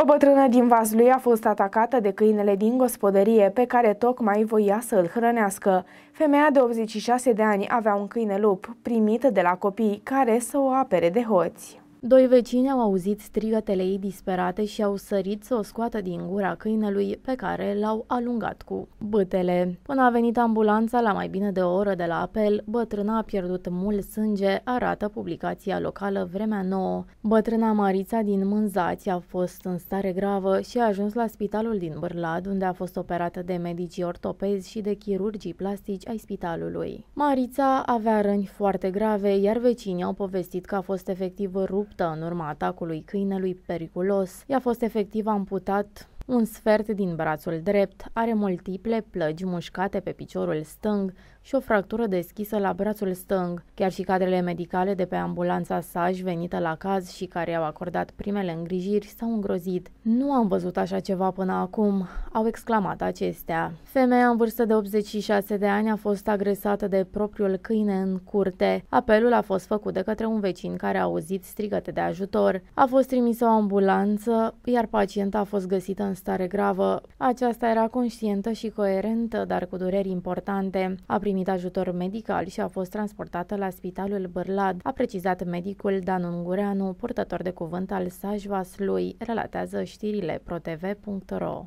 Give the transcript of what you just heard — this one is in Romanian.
O bătrână din Vaslui a fost atacată de câinele din gospodărie pe care tocmai voia să îl hrănească. Femeia de 86 de ani avea un câine lup primit de la copii care să o apere de hoți. Doi vecini au auzit strigătele ei disperate și au sărit să o scoată din gura câinelui pe care l-au alungat cu bătele. Până a venit ambulanța la mai bine de o oră de la apel, bătrâna a pierdut mult sânge, arată publicația locală Vremea Nouă. Bătrâna Marița din Mânzați a fost în stare gravă și a ajuns la spitalul din Bârlad, unde a fost operată de medicii ortopezi și de chirurgii plastici ai spitalului. Marița avea răni foarte grave, iar vecinii au povestit că a fost efectiv rupt ruptă în urma atacului câinelui periculos. I-a fost efectiv amputat un sfert din brațul drept are multiple plăgi mușcate pe piciorul stâng și o fractură deschisă la brațul stâng. Chiar și cadrele medicale de pe ambulanța Saj venită la caz și care au acordat primele îngrijiri s-au îngrozit. Nu am văzut așa ceva până acum, au exclamat acestea. Femeia în vârstă de 86 de ani a fost agresată de propriul câine în curte. Apelul a fost făcut de către un vecin care a auzit strigăte de ajutor. A fost trimisă o ambulanță, iar pacienta a fost găsită în stare gravă. Aceasta era conștientă și coerentă, dar cu dureri importante. A primit ajutor medical și a fost transportată la spitalul Bărlad, a precizat medicul Dan Ungureanu, purtător de cuvânt al Sajvaslui, relatează știrile protv.ro.